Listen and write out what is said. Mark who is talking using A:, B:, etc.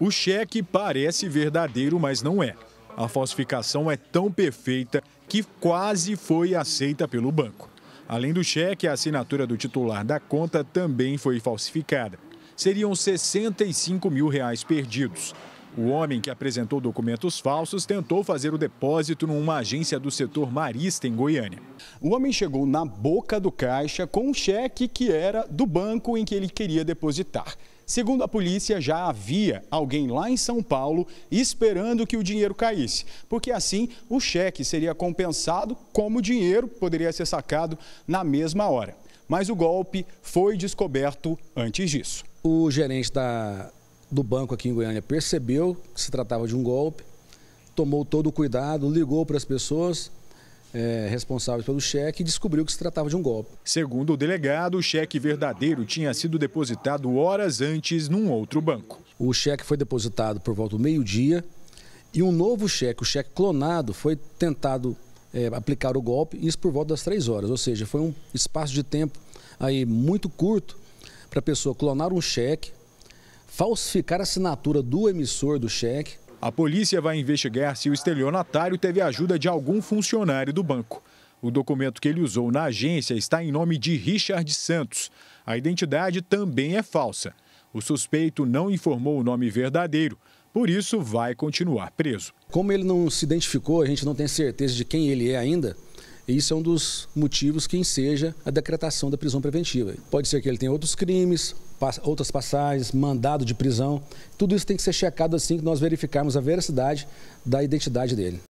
A: O cheque parece verdadeiro, mas não é. A falsificação é tão perfeita que quase foi aceita pelo banco. Além do cheque, a assinatura do titular da conta também foi falsificada. Seriam 65 mil reais perdidos. O homem que apresentou documentos falsos tentou fazer o depósito numa agência do setor marista em Goiânia. O homem chegou na boca do caixa com um cheque que era do banco em que ele queria depositar. Segundo a polícia, já havia alguém lá em São Paulo esperando que o dinheiro caísse, porque assim o cheque seria compensado como o dinheiro poderia ser sacado na mesma hora. Mas o
B: golpe foi descoberto antes disso. O gerente da, do banco aqui em Goiânia percebeu que se tratava de um golpe, tomou todo o cuidado, ligou para as pessoas, é, responsáveis pelo cheque e descobriu que se tratava de um golpe. Segundo o delegado,
A: o cheque verdadeiro tinha sido depositado horas antes num outro banco. O cheque
B: foi depositado por volta do meio-dia e um novo cheque, o cheque clonado, foi tentado é, aplicar o golpe, isso por volta das três horas. Ou seja, foi um espaço de tempo aí muito curto para a pessoa clonar um cheque, falsificar a assinatura do emissor do cheque.
A: A polícia vai investigar se o estelionatário teve ajuda de algum funcionário do banco. O documento que ele usou na agência está em nome de Richard Santos. A identidade também é falsa. O suspeito não informou o nome
B: verdadeiro, por isso vai continuar preso. Como ele não se identificou, a gente não tem certeza de quem ele é ainda. Isso é um dos motivos que enseja a decretação da prisão preventiva. Pode ser que ele tenha outros crimes, outras passagens, mandado de prisão. Tudo isso tem que ser checado assim que nós verificarmos a veracidade da identidade dele.